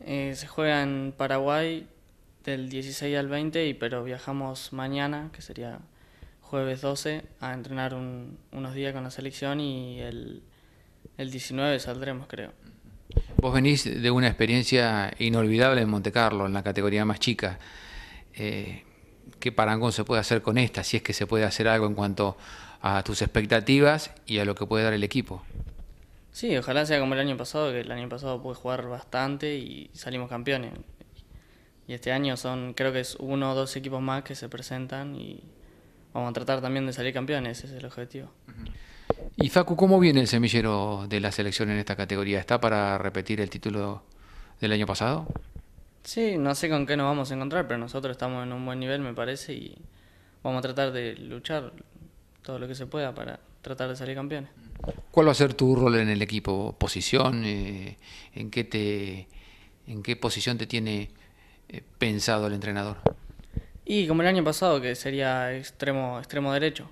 Eh, se juega en Paraguay del 16 al 20, y, pero viajamos mañana, que sería jueves 12, a entrenar unos días con la selección y el, 19 saldremos, creo. Vos venís de una experiencia inolvidable en Monte Carlo, en la categoría más chica. Eh, ¿Qué parangón se puede hacer con esta? Si es que se puede hacer algo en cuanto a tus expectativas y a lo que puede dar el equipo. Sí, ojalá sea como el año pasado, que el año pasado pude jugar bastante y salimos campeones. Y este año son, creo que es uno o dos equipos más que se presentan y vamos a tratar también de salir campeones, ese es el objetivo. Y Facu, ¿cómo viene el semillero de la selección en esta categoría? ¿Está para repetir el título del año pasado? Sí, no sé con qué nos vamos a encontrar, pero nosotros estamos en un buen nivel, me parece, y vamos a tratar de luchar todo lo que se pueda para tratar de salir campeones. ¿Cuál va a ser tu rol en el equipo? ¿Posición? Eh, ¿en, qué te, ¿En qué posición te tiene eh, pensado el entrenador? Y como el año pasado, que sería extremo, extremo derecho.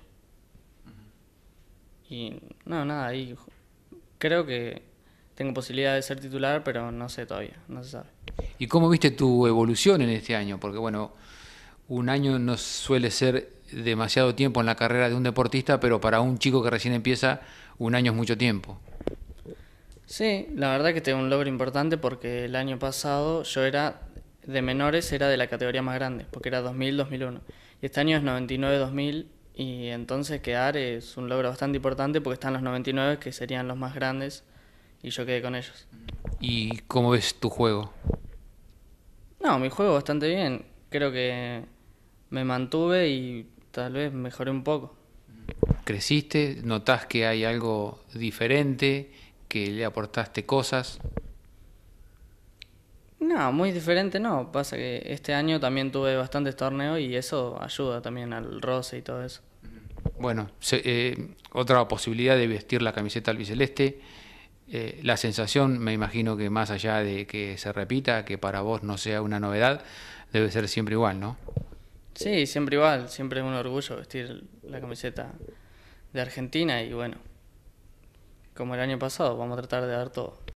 Y no, nada, ahí creo que tengo posibilidad de ser titular, pero no sé todavía, no se sabe. ¿Y cómo viste tu evolución en este año? Porque bueno, un año no suele ser demasiado tiempo en la carrera de un deportista, pero para un chico que recién empieza, un año es mucho tiempo. Sí, la verdad que tengo un logro importante porque el año pasado yo era de menores, era de la categoría más grande, porque era 2000-2001. Y este año es 99-2000 y entonces quedar es un logro bastante importante porque están los 99 que serían los más grandes y yo quedé con ellos. ¿Y cómo ves tu juego? No, mi juego bastante bien. Creo que me mantuve y tal vez mejoré un poco. ¿Creciste? ¿Notás que hay algo diferente? ¿Que le aportaste cosas? No, muy diferente no. Pasa que este año también tuve bastantes torneos y eso ayuda también al roce y todo eso. Bueno, eh, otra posibilidad de vestir la camiseta albiceleste. Eh, la sensación, me imagino que más allá de que se repita, que para vos no sea una novedad, debe ser siempre igual, ¿no? Sí, siempre igual. Siempre es un orgullo vestir la camiseta de Argentina y bueno, como el año pasado, vamos a tratar de dar todo.